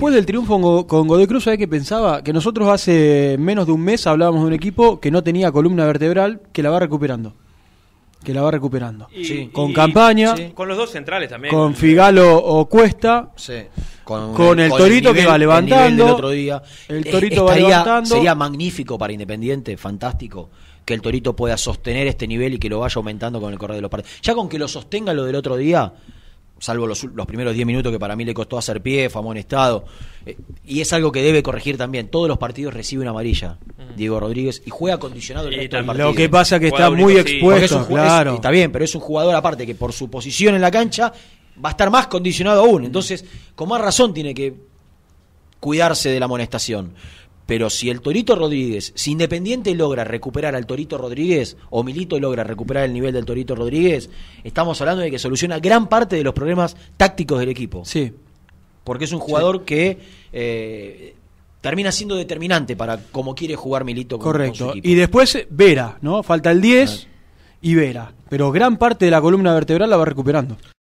Después del triunfo con Godoy Cruz, hay que pensaba? Que nosotros hace menos de un mes hablábamos de un equipo que no tenía columna vertebral, que la va recuperando. Que la va recuperando. Con campaña. Con los dos centrales también. Con Figalo o Cuesta. Con, el, Torito que va levantando. El, otro día. Torito va Sería magnífico para Independiente, fantástico que el Torito pueda sostener este nivel y que lo vaya aumentando con el correr de los partidos. Ya con que lo sostenga lo del otro día, salvo los, primeros 10 minutos que para mí le costó hacer pie, fue amonestado. Eh, y es algo que debe corregir también. Todos los partidos recibe una amarilla, mm. Diego Rodríguez, y juega condicionado el resto del partido. Lo que pasa es que está muy expuesto, claro. está bien, pero es un jugador aparte que por su posición en la cancha va a estar más condicionado aún. Mm. Entonces, con más razón tiene que cuidarse de la amonestación. Pero si el Torito Rodríguez, si Independiente logra recuperar al Torito Rodríguez, o Milito logra recuperar el nivel del Torito Rodríguez, estamos hablando de que soluciona gran parte de los problemas tácticos del equipo. Sí. Porque es un jugador que eh, termina siendo determinante para cómo quiere jugar Milito con, Correcto. Y después Vera, ¿no? Falta el 10 y Vera. Pero gran parte de la columna vertebral la va recuperando.